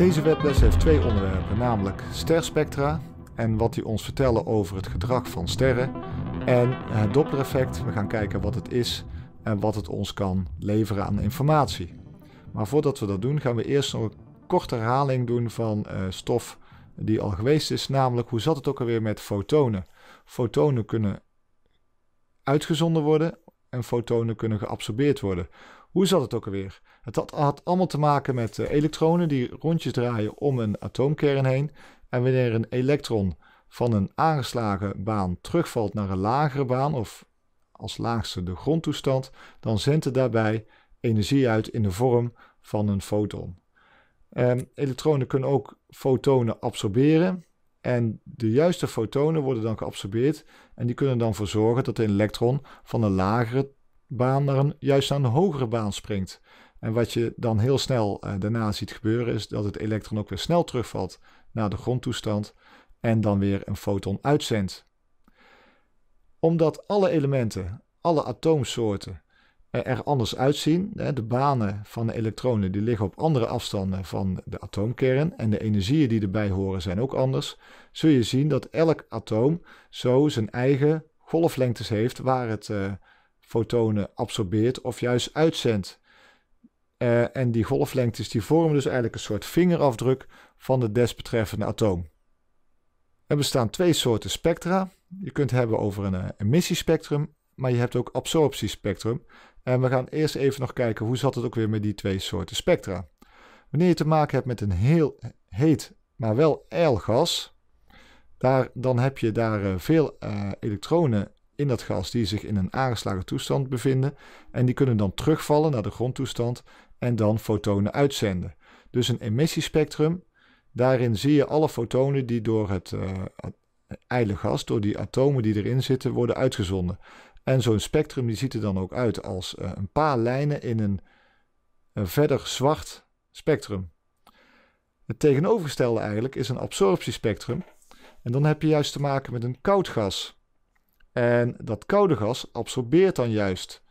Deze webles heeft twee onderwerpen, namelijk sterspectra en wat die ons vertellen over het gedrag van sterren en het Doppler-effect. We gaan kijken wat het is en wat het ons kan leveren aan informatie. Maar voordat we dat doen gaan we eerst nog een korte herhaling doen van eh, stof die al geweest is, namelijk hoe zat het ook alweer met fotonen. Fotonen kunnen uitgezonden worden en fotonen kunnen geabsorbeerd worden. Hoe zat het ook alweer? Het had, had allemaal te maken met eh, elektronen die rondjes draaien om een atoomkern heen. En wanneer een elektron van een aangeslagen baan terugvalt naar een lagere baan, of als laagste de grondtoestand, dan zendt het daarbij energie uit in de vorm van een foton. Ehm, elektronen kunnen ook fotonen absorberen. En de juiste fotonen worden dan geabsorbeerd en die kunnen dan voor zorgen dat een elektron van een lagere baan naar een, juist naar een hogere baan springt. En wat je dan heel snel eh, daarna ziet gebeuren, is dat het elektron ook weer snel terugvalt naar de grondtoestand en dan weer een foton uitzendt. Omdat alle elementen, alle atoomsoorten eh, er anders uitzien, de banen van de elektronen die liggen op andere afstanden van de atoomkern en de energieën die erbij horen zijn ook anders, zul je zien dat elk atoom zo zijn eigen golflengtes heeft waar het eh, fotonen absorbeert of juist uitzendt. Eh, en die golflengtes die vormen dus eigenlijk een soort vingerafdruk van het desbetreffende atoom. Er bestaan twee soorten spectra. Je kunt hebben over een eh, emissiespectrum, maar je hebt ook absorptiespectrum. En we gaan eerst even nog kijken hoe zat het ook weer met die twee soorten spectra. Wanneer je te maken hebt met een heel heet, maar wel ijlgas, dan heb je daar eh, veel uh, elektronen in dat gas die zich in een aangeslagen toestand bevinden. En die kunnen dan terugvallen naar de grondtoestand en dan fotonen uitzenden. Dus een emissiespectrum, daarin zie je alle fotonen die door het uh, ijle gas, door die atomen die erin zitten, worden uitgezonden. En zo'n spectrum die ziet er dan ook uit als eh, een paar lijnen in een verder zwart spectrum. Het tegenovergestelde eigenlijk is een absorptiespectrum. En dan heb je juist te maken met een koud gas. En dat koude gas absorbeert dan juist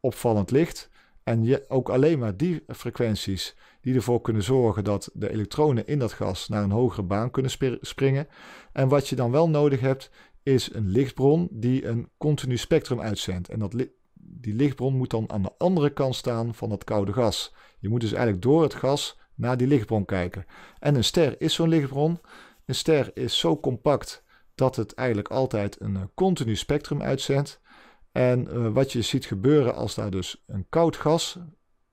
opvallend licht. En je, ook alleen maar die frequenties die ervoor kunnen zorgen dat de elektronen in dat gas naar een hogere baan kunnen springen. En wat je dan wel nodig hebt, is een lichtbron die een continu spectrum uitzendt. En dat die lichtbron moet dan aan de andere kant staan van dat koude gas. Je moet dus eigenlijk door het gas naar die lichtbron kijken. En een ster is zo'n lichtbron. Een ster is zo compact dat het eigenlijk altijd een eh, continu spectrum uitzendt. En eh, wat je ziet gebeuren als daar dus een koud gas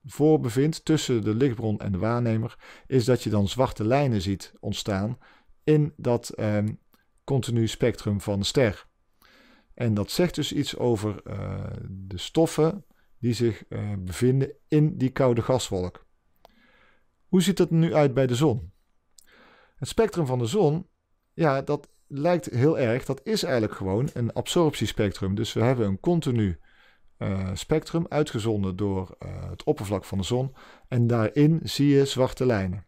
voor bevindt tussen de lichtbron en de waarnemer, is dat je dan zwarte lijnen ziet ontstaan in dat ehm, continu spectrum van de ster. En dat zegt dus iets over eh, de stoffen die zich bevinden in die koude gaswolk. Hoe ziet dat nu uit bij de zon? Het spectrum van de zon, ja, dat lijkt heel erg, dat is eigenlijk gewoon een absorptiespectrum. Dus we hebben een continu eh, spectrum uitgezonden door eh, het oppervlak van de zon. En daarin zie je zwarte lijnen.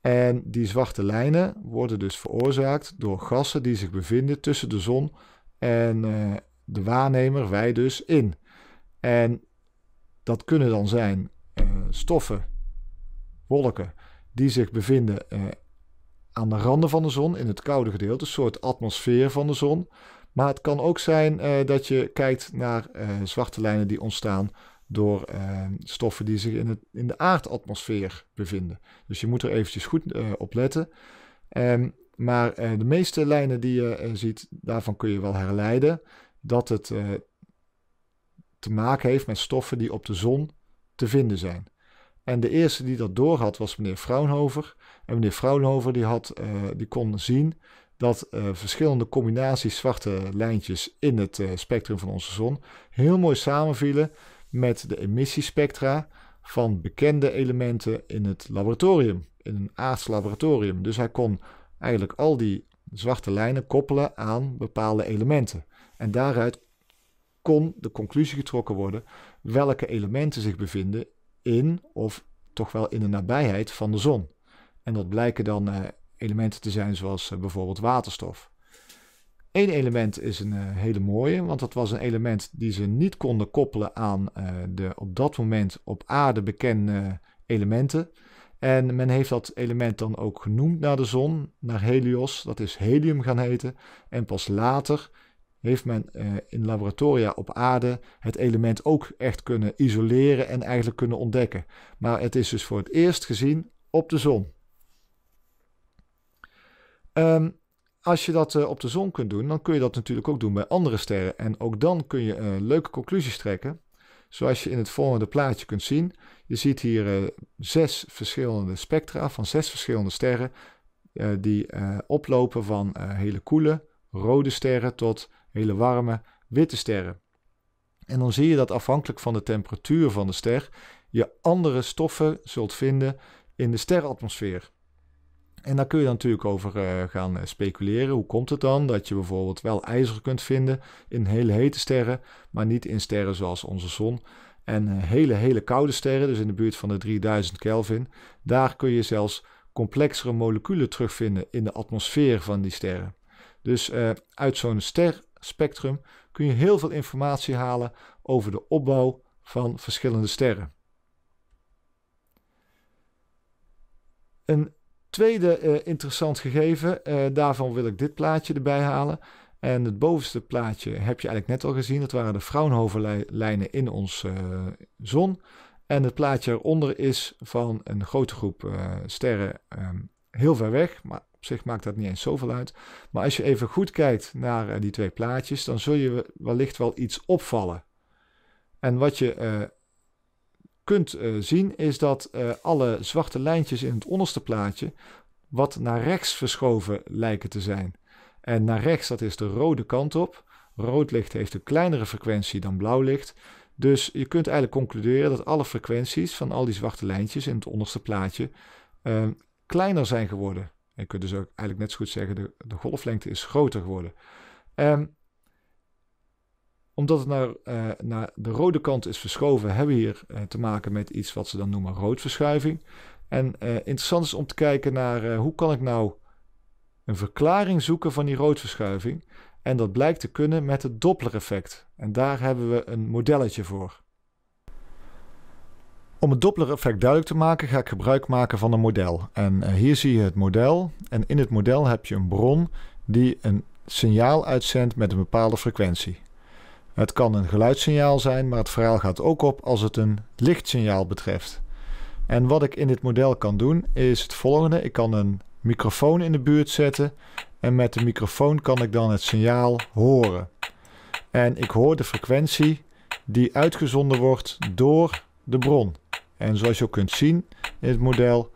En die zwarte lijnen worden dus veroorzaakt door gassen die zich bevinden tussen de zon en eh, de waarnemer, wij dus, in. En dat kunnen dan zijn stoffen, wolken, die zich bevinden aan de randen van de zon, in het koude gedeelte, een soort atmosfeer van de zon. Maar het kan ook zijn eh, dat je kijkt naar eh, zwarte lijnen die ontstaan door eh, stoffen die zich in, het, in de aardatmosfeer bevinden. Dus je moet er eventjes goed op letten. Um, maar de meeste lijnen die je ziet, daarvan kun je wel herleiden dat het te maken heeft met stoffen die op de zon te vinden zijn. En de eerste die dat doorhad was meneer Fraunhofer. En meneer Fraunhofer die, had, eh, die kon zien dat eh, verschillende combinaties zwarte lijntjes in het eh, spectrum van onze zon heel mooi samenvielen met de emissiespectra van bekende elementen in het laboratorium, in een aards laboratorium. Dus hij kon eigenlijk al die zwarte lijnen koppelen aan bepaalde elementen. En daaruit kon de conclusie getrokken worden welke elementen zich bevinden in of toch wel in de nabijheid van de zon. En dat blijken dan eh, elementen te zijn zoals eh, bijvoorbeeld waterstof. Eén element is een eh, hele mooie, want dat was een element die ze niet konden koppelen aan de op dat moment op aarde bekende elementen. En men heeft dat element dan ook genoemd naar de zon, naar Helios, dat is helium gaan heten. En pas later heeft men in laboratoria op aarde het element ook echt kunnen isoleren en eigenlijk kunnen ontdekken. Maar het is dus voor het eerst gezien op de zon. Ehm, als je dat eh, op de zon kunt doen, dan kun je dat natuurlijk ook doen bij andere sterren. En ook dan kun je uh, leuke conclusies trekken. Zoals je in het volgende plaatje kunt zien. Je ziet hier eh, zes verschillende spectra van zes verschillende sterren. die oplopen van hele koele rode sterren tot hele warme witte sterren. En dan zie je dat afhankelijk van de temperatuur van de ster, je andere stoffen zult vinden in de sterrenatmosfeer. En daar kun je dan natuurlijk over eh, gaan eh, speculeren. Hoe komt het dan dat je bijvoorbeeld wel ijzer kunt vinden in hele hete sterren, maar niet in sterren zoals onze zon? En eh, hele, hele koude sterren, dus in de buurt van de 3000 Kelvin, daar kun je zelfs complexere moleculen terugvinden in de atmosfeer van die sterren. Dus uit zo'n sterspectrum kun je heel veel informatie halen over de opbouw van verschillende sterren. Een Tweede eh, interessant gegeven, eh, daarvan wil ik dit plaatje erbij halen. En het bovenste plaatje heb je eigenlijk net al gezien. Dat waren de fraunhofer in onze eh, zon. En het plaatje eronder is van een grote groep sterren ehm, heel ver weg. Maar op zich maakt dat niet eens zoveel uit. Maar als je even goed kijkt naar die twee plaatjes, dan zul je wellicht wel iets opvallen. En wat je kunt eh, zien, is dat eh, alle zwarte lijntjes in het onderste plaatje wat naar rechts verschoven lijken te zijn. En naar rechts, dat is de rode kant op. Rood licht heeft een kleinere frequentie dan blauw licht. Dus je kunt eigenlijk concluderen dat alle frequenties van al die zwarte lijntjes in het onderste plaatje ehm, kleiner zijn geworden. je kunt dus ook eigenlijk net zo goed zeggen, de, de golflengte is groter geworden. Um, omdat het naar, eh, naar de rode kant is verschoven, hebben we hier eh, te maken met iets wat ze dan noemen roodverschuiving. En eh, interessant is om te kijken naar hoe kan ik nou een verklaring zoeken van die roodverschuiving. En dat blijkt te kunnen met het Doppler-effect. En daar hebben we een modelletje voor. Om het Doppler-effect duidelijk te maken, ga ik gebruik maken van een model. En hier zie je het model. En in het model heb je een bron die een signaal uitzendt met een bepaalde frequentie. Het kan een geluidssignaal zijn, maar het verhaal gaat ook op als het een lichtsignaal betreft. En wat ik in dit model kan doen is het volgende. Ik kan een microfoon in de buurt zetten en met de microfoon kan ik dan het signaal horen. En ik hoor de frequentie die uitgezonden wordt door de bron. En zoals je ook kunt zien in het model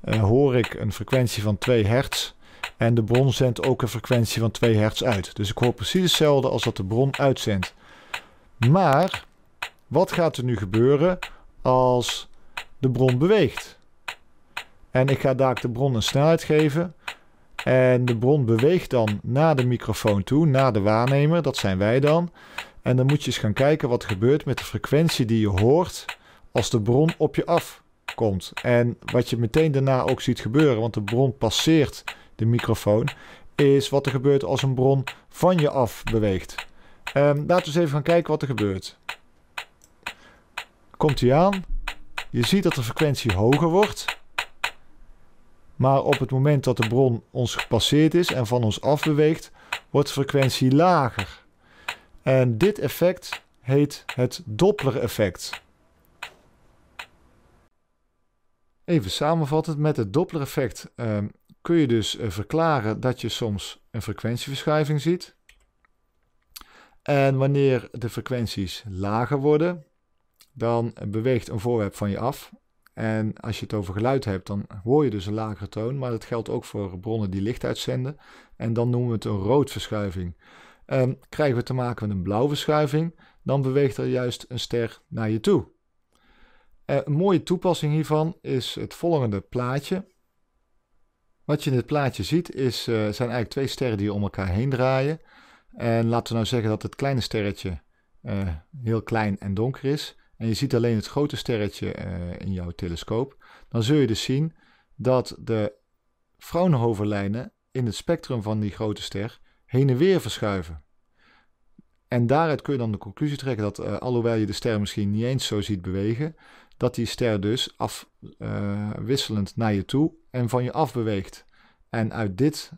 eh, hoor ik een frequentie van 2 hertz. En de bron zendt ook een frequentie van 2 hertz uit. Dus ik hoor precies hetzelfde als dat de bron uitzendt. Maar wat gaat er nu gebeuren als de bron beweegt? En ik ga daar de bron een snelheid geven. En de bron beweegt dan naar de microfoon toe, naar de waarnemer, dat zijn wij dan. En dan moet je eens gaan kijken wat er gebeurt met de frequentie die je hoort als de bron op je afkomt. En wat je meteen daarna ook ziet gebeuren, want de bron passeert de microfoon, is wat er gebeurt als een bron van je af beweegt. Um, laten we eens even gaan kijken wat er gebeurt. Komt hij aan. Je ziet dat de frequentie hoger wordt. Maar op het moment dat de bron ons gepasseerd is en van ons afbeweegt, wordt de frequentie lager. En dit effect heet het Doppler-effect. Even samenvattend, met het Doppler-effect ehm, kun je dus eh, verklaren dat je soms een frequentieverschuiving ziet. En wanneer de frequenties lager worden, dan beweegt een voorwerp van je af. En als je het over geluid hebt, dan hoor je dus een lagere toon. Maar dat geldt ook voor bronnen die licht uitzenden. En dan noemen we het een roodverschuiving. Um, ehm, krijgen we te maken met een blauwverschuiving, dan beweegt er juist een ster naar je toe. Eh, een mooie toepassing hiervan is het volgende plaatje. Wat je in het plaatje ziet is, eh, zijn eigenlijk twee sterren die om elkaar heen draaien. En laten we nou zeggen dat het kleine sterretje eh, heel klein en donker is. En je ziet alleen het grote sterretje eh, in jouw telescoop. Dan zul je dus zien dat de Fraunhoferlijnen in het spectrum van die grote ster heen en weer verschuiven. En daaruit kun je dan de conclusie trekken dat, eh, alhoewel je de ster misschien niet eens zo ziet bewegen, dat die ster dus afwisselend naar je toe en van je afbeweegt. En uit dit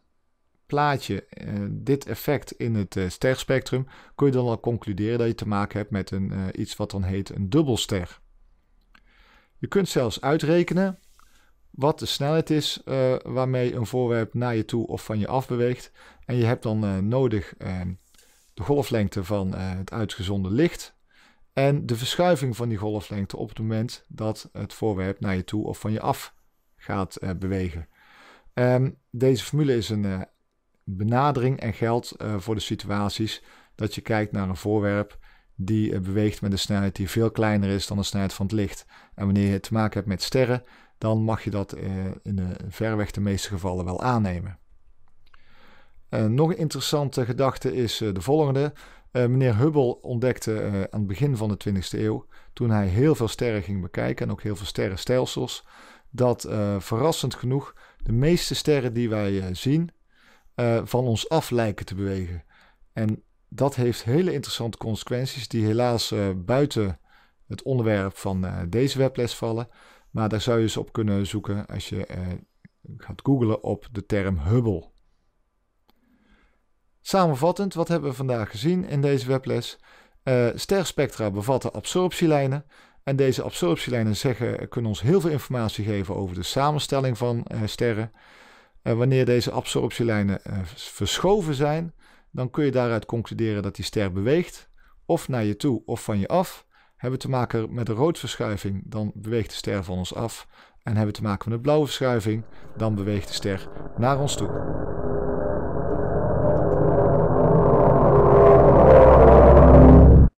plaatje, uh, dit effect in het uh, sterspectrum, kun je dan al concluderen dat je te maken hebt met een, eh, iets wat dan heet een dubbelster. Je kunt zelfs uitrekenen wat de snelheid is waarmee een voorwerp naar je toe of van je af beweegt. En je hebt dan nodig ehm, de golflengte van het uitgezonden licht en de verschuiving van die golflengte op het moment dat het voorwerp naar je toe of van je af gaat bewegen. Ehm, deze formule is een benadering en geld eh, voor de situaties dat je kijkt naar een voorwerp die eh, beweegt met een snelheid die veel kleiner is dan de snelheid van het licht. En wanneer je te maken hebt met sterren, dan mag je dat eh, in de verreweg de meeste gevallen wel aannemen. nog een interessante gedachte is de volgende. meneer Hubble ontdekte aan het begin van de 20e eeuw, toen hij heel veel sterren ging bekijken en ook heel veel sterrenstelsels, dat verrassend genoeg de meeste sterren die wij zien eh, van ons af lijken te bewegen. En dat heeft hele interessante consequenties die helaas eh, buiten het onderwerp van eh, deze webles vallen. Maar daar zou je eens op kunnen zoeken als je gaat googlen op de term Hubble. Samenvattend, wat hebben we vandaag gezien in deze webles? sterspectra bevatten absorptielijnen. En deze absorptielijnen zeggen, kunnen ons heel veel informatie geven over de samenstelling van sterren. Eh, wanneer deze absorptielijnen eh, verschoven zijn, dan kun je daaruit concluderen dat die ster beweegt, of naar je toe of van je af. Hebben we te maken met een roodverschuiving, dan beweegt de ster van ons af. En hebben we te maken met een blauwe verschuiving, dan beweegt de ster naar ons toe.